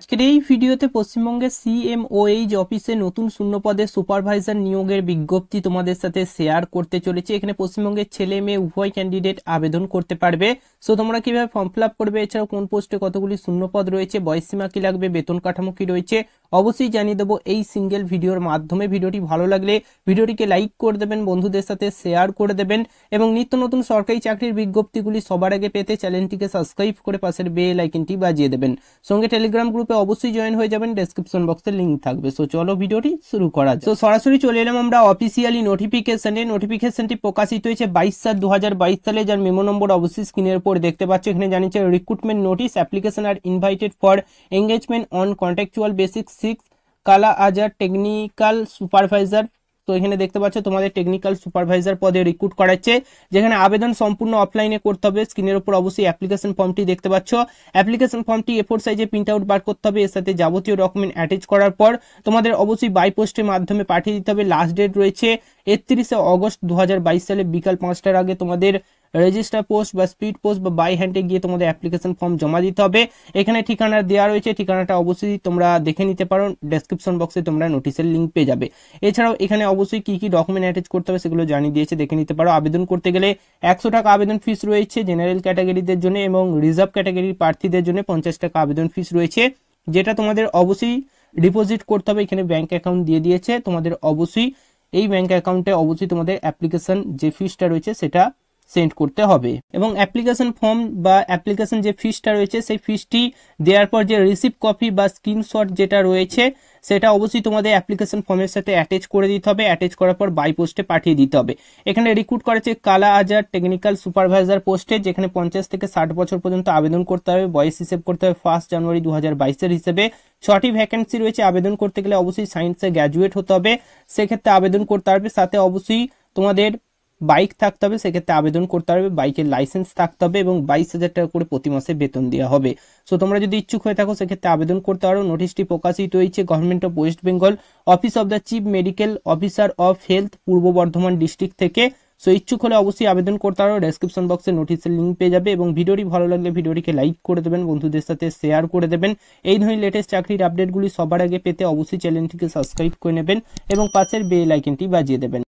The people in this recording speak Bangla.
আজকের এই ভিডিওতে পশ্চিমবঙ্গের সিএমওএইচ অফিসে নতুন শূন্য পদে সুপারভাইজার নিয়োগের বিজ্ঞপ্তি তোমাদের সাথে শেয়ার করতে চলেছি এখানে পশ্চিমবঙ্গের ছেলে মেয়ে উভয় ক্যান্ডিডেট আবেদন করতে পারবে সো তোমরা কিভাবে ফর্ম ফিল করবে এছাড়াও কোন পোস্টে কতগুলি শূন্য পদ রয়েছে বয়সীমা কি লাগবে বেতন কাঠামো কি রয়েছে অবশ্যই জানিয়ে দেবো এই সিঙ্গেল ভিডিওর মাধ্যমে ভিডিওটি ভালো লাগলে ভিডিওটিকে লাইক করে দেবেন বন্ধুদের সাথে শেয়ার করে দেবেন এবং নিত্য নতুন সরকারি চাকরির বিজ্ঞপ্তিগুলি সবার আগে পেতে চ্যানেলটিকে সাবস্ক্রাইব করে পাশের বেল আইকনটি বাজিয়ে দেবেন সঙ্গে টেলিগ্রাম গ্রুপে অবশ্যই জয়েন হয়ে যাবেন ডেসক্রিপশন বক্সে লিঙ্ক থাকবে সো চলো ভিডিওটি শুরু করা তো সরাসরি চলে এলাম আমরা অফিসিয়ালি নোটিফিকেশনে নোটিফিকেশনটি প্রকাশিত হয়েছে বাইশ সাত দু সালে যার মেমো নম্বর অবশ্যই স্ক্রিনের উপর দেখতে পাচ্ছ এখানে জানিয়েছে recruitment notice application are invited for engagement on contractual basis six kala azar technical supervisor তো এখানে দেখতে পাচ্ছ তোমাদের টেকনিক্যাল সুপারভাইজার পদে রিক্রুট করাচ্ছে যেখানে আবেদন সম্পূর্ণ অফলাইনে করতে হবে স্ক্রিনের উপর অবশ্যই অ্যাপ্লিকেশন ফর্মটি দেখতে পাচ্ছ অ্যাপ্লিকেশন ফর্মটি এ ফোর সাইজে প্রিন্ট আউট বার করতে হবে এর সাথে যাবতীয় ডকুমেন্ট অ্যাটাচ করার পর তোমাদের অবশ্যই বাইপোস্টের মাধ্যমে পাঠিয়ে দিতে হবে লাস্ট ডেট রয়েছে একত্রিশে অগস্ট দু সালে বিকাল পাঁচটার আগে তোমাদের রেজিস্টার পোস্ট বা স্পিড পোস্ট বা বাই হ্যান্ডে গিয়ে তোমাদের অ্যাপ্লিকেশন ফর্ম জমা দিতে হবে এখানে ঠিকানা দেওয়া রয়েছে ঠিকানাটা অবশ্যই তোমরা দেখে নিতে পারো ডেসক্রিপশন বক্সে তোমরা নোটিশের লিঙ্ক পেয়ে যাবে এছাড়াও এখানে অবশ্যই কি কি ডকুমেন্ট অ্যাটাচ করতে হবে সেগুলো জানিয়ে দিয়েছে দেখে নিতে পারো আবেদন করতে গেলে একশো টাকা আবেদন ফিস রয়েছে জেনারেল ক্যাটাগরিদের জন্য এবং রিজার্ভ ক্যাটাগরির প্রার্থীদের জন্য পঞ্চাশ টাকা আবেদন ফিস রয়েছে যেটা তোমাদের অবশ্যই ডিপোজিট করতে হবে এখানে ব্যাঙ্ক অ্যাকাউন্ট দিয়ে দিয়েছে তোমাদের অবশ্যই এই ব্যাঙ্ক অ্যাকাউন্টে অবশ্যই তোমাদের অ্যাপ্লিকেশন যে ফিসটা রয়েছে সেটা সেন্ড করতে হবে এবং অ্যাপ্লিকেশন ফর্ম বা অ্যাপ্লিকেশন যে ফিসটা রয়েছে সেই ফিসটি দেওয়ার পর যে রিসিভ কপি বা স্ক্রিনশট যেটা রয়েছে সেটা অবশ্যই তোমাদের অ্যাপ্লিকেশন ফর্মের সাথে অ্যাটাচ করে দিতে হবে অ্যাটাচ করার পর বাই পোস্টে পাঠিয়ে দিতে হবে এখানে রিক্রুট করেছে কালা আজার টেকনিক্যাল সুপারভাইজার পোস্টে যেখানে পঞ্চাশ থেকে ষাট বছর পর্যন্ত আবেদন করতে হবে বয়স হিসেব করতে হবে ফার্স্ট জানুয়ারি দু হাজার হিসেবে ছটি ভ্যাকেন্সি রয়েছে আবেদন করতে গেলে অবশ্যই সায়েন্সে গ্র্যাজুয়েট হতে হবে সেক্ষেত্রে আবেদন করতে পারবে সাথে অবশ্যই তোমাদের বাইক থাকতে হবে সেক্ষেত্রে আবেদন করতে হবে বাইকের লাইসেন্স থাকতে হবে এবং বাইশ হাজার টাকা করে প্রতি মাসে বেতন দেওয়া হবে সো তোমরা যদি ইচ্ছুক হয়ে থাকো সেক্ষেত্রে আবেদন করতে পারো নোটিশটি প্রকাশিত হয়েছে government of West Bengal office of the chief medical officer of health Purba Bardhaman district থেকে সো ইচ্ছুক হলে অবশ্যই আবেদন করতে পারো ডেসক্রিপশন বক্সে নোটিশের লিঙ্ক পেয়ে যাবে এবং ভিডিওটি ভালো লাগলে ভিডিওটিকে লাইক করে দেবেন বন্ধুদের সাথে শেয়ার করে দেবেন এই ধরনের লেটেস্ট চাকরির আপডেটগুলি সবার আগে পেতে অবশ্যই চ্যানেলটিকে সাবস্ক্রাইব করে নেবেন এবং পাশের বেল আইকনটি বাজিয়ে দেবেন